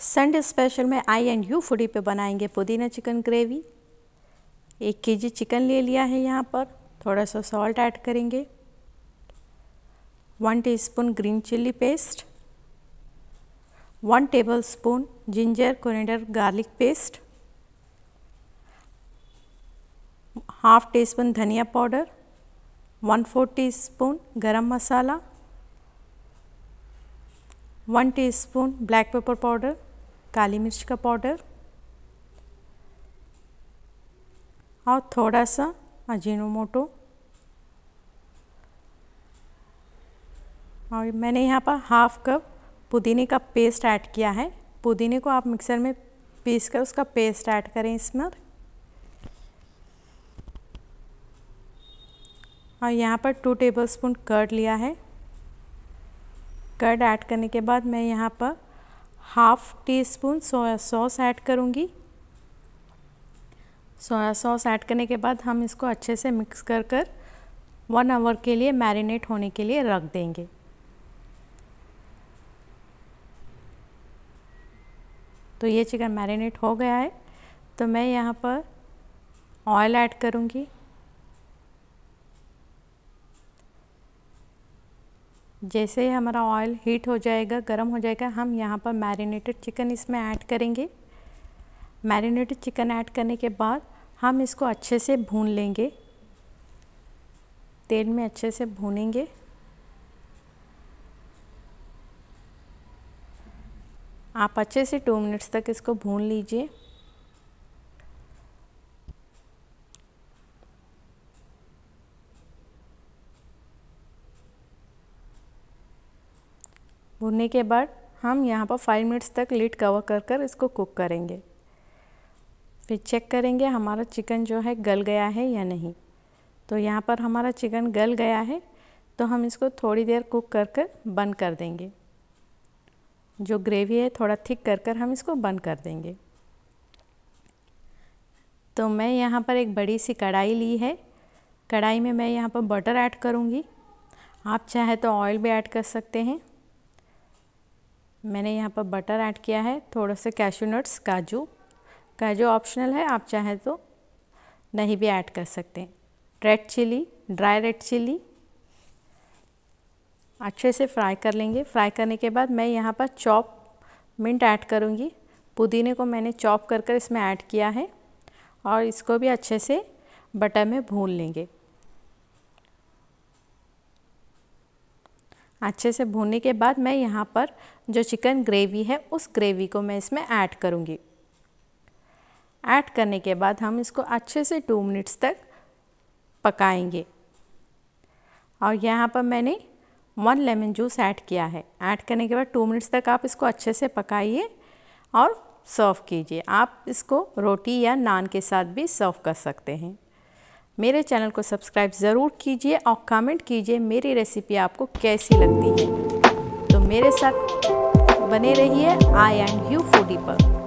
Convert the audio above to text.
Sunday special में आई and you foodie पे बनाएंगे पुदीना चिकन ग्रेवी एक के जी चिकन ले लिया है यहाँ पर थोड़ा सा सॉल्ट ऐड करेंगे one teaspoon green chilli paste one tablespoon ginger coriander garlic paste half teaspoon धनिया powder one four teaspoon garam masala one teaspoon black pepper powder काली मिर्च का पाउडर और थोड़ा सा अजीनोमोटो और मैंने यहाँ पर हाफ कप पुदीने का पेस्ट ऐड किया है पुदीने को आप मिक्सर में पीस कर उसका पेस्ट ऐड करें इसमें और यहाँ पर टू टेबलस्पून कर्ड लिया है कर्ड ऐड करने के बाद मैं यहाँ पर half teaspoon soya sauce add करूँगी सोया सॉस ऐड करने के बाद हम इसको अच्छे से मिक्स कर कर वन आवर के लिए मैरिनेट होने के लिए रख देंगे तो ये चिकन मैरिनेट हो गया है तो मैं यहाँ पर ऑयल ऐड करूँगी जैसे ही हमारा ऑयल हीट हो जाएगा गर्म हो जाएगा हम यहाँ पर मैरिनेटेड चिकन इसमें ऐड करेंगे मैरिनेटेड चिकन ऐड करने के बाद हम इसको अच्छे से भून लेंगे तेल में अच्छे से भूनेंगे आप अच्छे से टू मिनट्स तक इसको भून लीजिए भुनने के बाद हम यहाँ पर फाइव मिनट्स तक लीड कवर कर कर इसको कुक करेंगे फिर चेक करेंगे हमारा चिकन जो है गल गया है या नहीं तो यहाँ पर हमारा चिकन गल गया है तो हम इसको थोड़ी देर कुक कर कर बंद कर देंगे जो ग्रेवी है थोड़ा थिक कर कर हम इसको बंद कर देंगे तो मैं यहाँ पर एक बड़ी सी कढ़ाई ली है कढ़ाई में मैं यहाँ पर बटर ऐड करूँगी आप चाहे तो ऑयल भी ऐड कर सकते हैं मैंने यहाँ पर बटर ऐड किया है थोड़ा से कैशू नट्स काजू काजू ऑप्शनल है आप चाहें तो नहीं भी ऐड कर सकते हैं red chilli dry red chilli अच्छे से फ्राई कर लेंगे फ्राई करने के बाद मैं यहाँ पर चॉप मिंट ऐड करूँगी पुदीने को मैंने चॉप कर कर इसमें ऐड किया है और इसको भी अच्छे से बटर में भून लेंगे अच्छे से भूनने के बाद मैं यहाँ पर जो चिकन ग्रेवी है उस ग्रेवी को मैं इसमें ऐड करूँगी ऐड करने के बाद हम इसको अच्छे से टू मिनट्स तक पकाएंगे और यहाँ पर मैंने वन लेमन जूस ऐड किया है ऐड करने के बाद टू मिनट्स तक आप इसको अच्छे से पकाइए और सर्व कीजिए आप इसको रोटी या नान के साथ भी सर्व कर सकते हैं मेरे चैनल को सब्सक्राइब ज़रूर कीजिए और कमेंट कीजिए मेरी रेसिपी आपको कैसी लगती है तो मेरे साथ बने रहिए आई एम यू फूडी पर